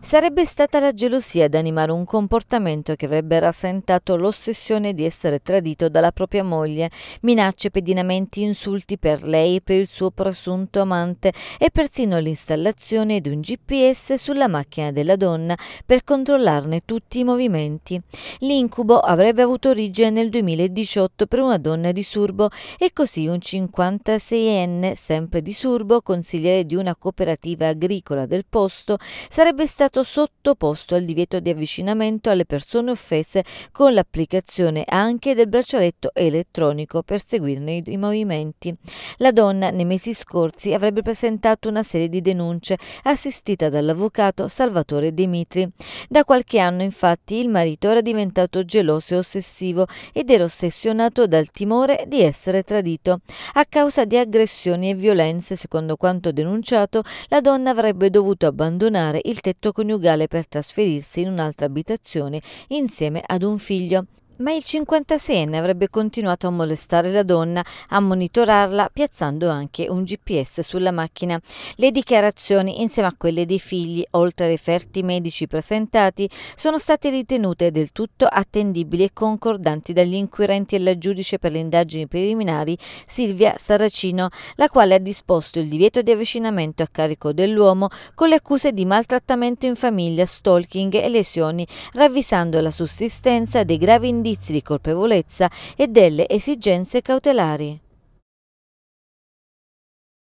Sarebbe stata la gelosia ad animare un comportamento che avrebbe rasentato l'ossessione di essere tradito dalla propria moglie, minacce, pedinamenti, insulti per lei e per il suo presunto amante e persino l'installazione di un GPS sulla macchina della donna per controllarne tutti i movimenti. L'incubo avrebbe avuto origine nel 2018 per una donna di Surbo e così un 56enne, sempre di Surbo, consigliere di una cooperativa agricola del posto, sarebbe stato stato sottoposto al divieto di avvicinamento alle persone offese con l'applicazione anche del braccialetto elettronico per seguirne i movimenti. La donna nei mesi scorsi avrebbe presentato una serie di denunce assistita dall'avvocato Salvatore Dimitri. Da qualche anno infatti il marito era diventato geloso e ossessivo ed era ossessionato dal timore di essere tradito. A causa di aggressioni e violenze, secondo quanto denunciato, la donna avrebbe dovuto abbandonare il tetto coniugale per trasferirsi in un'altra abitazione insieme ad un figlio ma il 56enne avrebbe continuato a molestare la donna, a monitorarla, piazzando anche un GPS sulla macchina. Le dichiarazioni, insieme a quelle dei figli, oltre ai referti medici presentati, sono state ritenute del tutto attendibili e concordanti dagli inquirenti e la giudice per le indagini preliminari Silvia Saracino, la quale ha disposto il divieto di avvicinamento a carico dell'uomo con le accuse di maltrattamento in famiglia, stalking e lesioni, ravvisando la sussistenza dei gravi indagini indizi di colpevolezza e delle esigenze cautelari.